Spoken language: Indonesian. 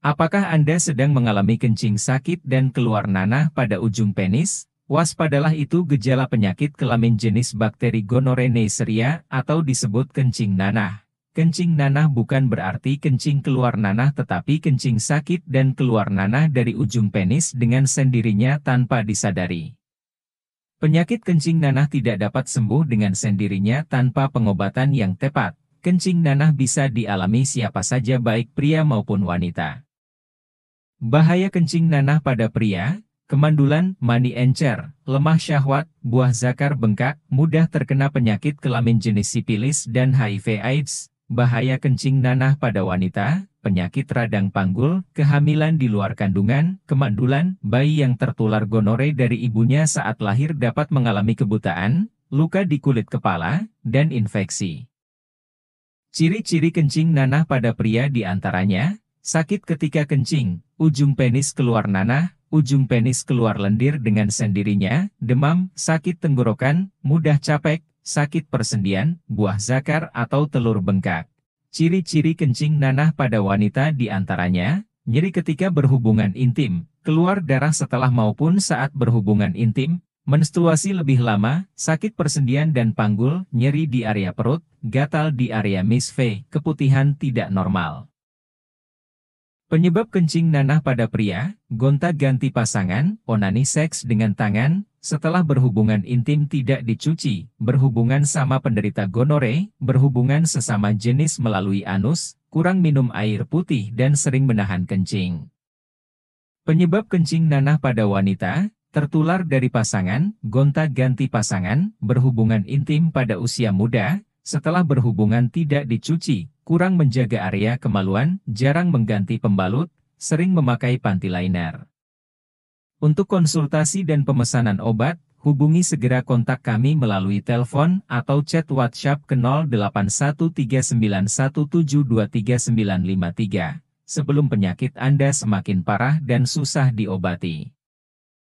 Apakah Anda sedang mengalami kencing sakit dan keluar nanah pada ujung penis? Waspadalah itu gejala penyakit kelamin jenis bakteri gonore Neisseria atau disebut kencing nanah. Kencing nanah bukan berarti kencing keluar nanah tetapi kencing sakit dan keluar nanah dari ujung penis dengan sendirinya tanpa disadari. Penyakit kencing nanah tidak dapat sembuh dengan sendirinya tanpa pengobatan yang tepat. Kencing nanah bisa dialami siapa saja baik pria maupun wanita. Bahaya kencing nanah pada pria, kemandulan, mani encer, lemah syahwat, buah zakar bengkak, mudah terkena penyakit kelamin jenis sipilis dan HIV AIDS, bahaya kencing nanah pada wanita, penyakit radang panggul, kehamilan di luar kandungan, kemandulan, bayi yang tertular gonore dari ibunya saat lahir dapat mengalami kebutaan, luka di kulit kepala, dan infeksi. Ciri-ciri kencing nanah pada pria diantaranya, sakit ketika kencing, ujung penis keluar nanah, ujung penis keluar lendir dengan sendirinya, demam, sakit tenggorokan, mudah capek, sakit persendian, buah zakar atau telur bengkak. Ciri-ciri kencing nanah pada wanita diantaranya, nyeri ketika berhubungan intim, keluar darah setelah maupun saat berhubungan intim, menstruasi lebih lama, sakit persendian dan panggul, nyeri di area perut, gatal di area misve, keputihan tidak normal. Penyebab kencing nanah pada pria, gonta-ganti pasangan, onani seks dengan tangan, setelah berhubungan intim tidak dicuci, berhubungan sama penderita gonore, berhubungan sesama jenis melalui anus, kurang minum air putih dan sering menahan kencing. Penyebab kencing nanah pada wanita, tertular dari pasangan, gonta-ganti pasangan, berhubungan intim pada usia muda, setelah berhubungan tidak dicuci, kurang menjaga area kemaluan, jarang mengganti pembalut, sering memakai panty liner. Untuk konsultasi dan pemesanan obat, hubungi segera kontak kami melalui telepon atau chat WhatsApp ke 081391723953 sebelum penyakit Anda semakin parah dan susah diobati.